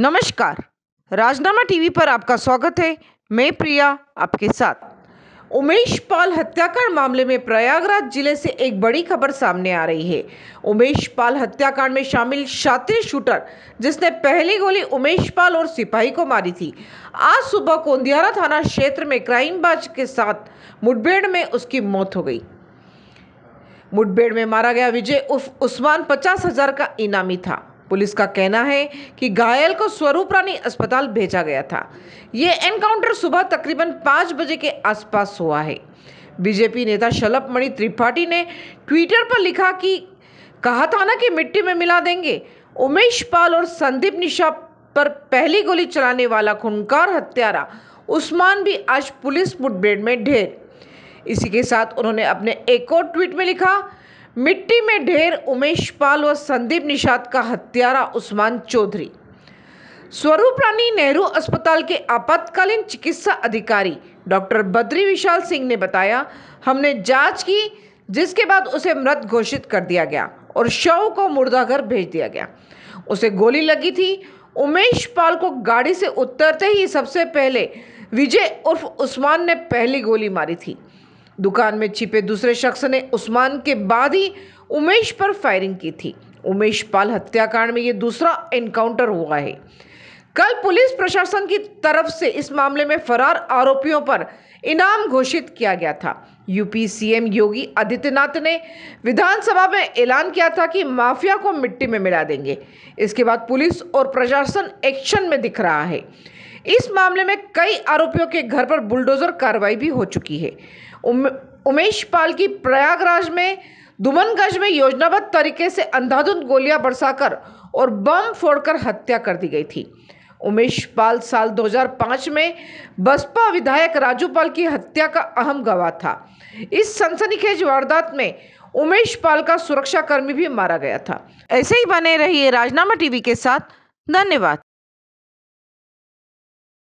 नमस्कार राजनामा टीवी पर आपका स्वागत है मैं प्रिया आपके साथ उमेश पाल हत्याकांड मामले में प्रयागराज जिले से एक बड़ी खबर सामने आ रही है उमेश पाल हत्याकांड में शामिल शातिर शूटर जिसने पहली गोली उमेश पाल और सिपाही को मारी थी आज सुबह कोंदियारा थाना क्षेत्र में क्राइम ब्रांच के साथ मुठभेड़ में उसकी मौत हो गई मुठभेड़ में मारा गया विजय उस्मान पचास हजार का इनामी था पुलिस का कहना है कि घायल को स्वरूप रानी अस्पताल भेजा गया था ये एनकाउंटर सुबह तकरीबन पाँच बजे के आसपास हुआ है बीजेपी नेता शलभ मणि त्रिपाठी ने ट्विटर पर लिखा कि कहा था ना कि मिट्टी में मिला देंगे उमेश पाल और संदीप निशा पर पहली गोली चलाने वाला खूनकार हत्यारा उस्मान भी आज पुलिस मुठभेड़ में ढेर इसी के साथ उन्होंने अपने एक और ट्वीट में लिखा मिट्टी में ढेर उमेश पाल व संदीप निषाद का हत्यारा उस्मान चौधरी स्वरूप रानी नेहरू अस्पताल के आपातकालीन चिकित्सा अधिकारी डॉक्टर बद्री विशाल सिंह ने बताया हमने जांच की जिसके बाद उसे मृत घोषित कर दिया गया और शव को मुर्दाघर भेज दिया गया उसे गोली लगी थी उमेश पाल को गाड़ी से उतरते ही सबसे पहले विजय उर्फ उस्मान ने पहली गोली मारी थी दुकान में छिपे दूसरे शख्स ने उस्मान के बाद ही उमेश पर फायरिंग की थी उमेश पाल हत्याकांड में ये दूसरा एनकाउंटर हुआ है कल पुलिस प्रशासन की तरफ से इस मामले में फरार आरोपियों पर इनाम घोषित किया गया था यूपी सीएम योगी आदित्यनाथ ने विधानसभा में ऐलान किया था कि माफिया को मिट्टी में मिला देंगे इसके बाद पुलिस और प्रशासन एक्शन में दिख रहा है इस मामले में कई आरोपियों के घर पर बुलडोजर कार्रवाई भी हो चुकी है उमेश पाल की प्रयागराज में दुमनगंज में योजनाबद्ध तरीके से अंधाधुंध गोलियां बरसाकर और बम फोड़कर हत्या कर दी गई थी उमेश पाल साल 2005 में बसपा विधायक राजू पाल की हत्या का अहम गवाह था इस सनसनीखेज वारदात में उमेश पाल का सुरक्षाकर्मी भी मारा गया था ऐसे ही बने रहिए राजनामा टीवी के साथ धन्यवाद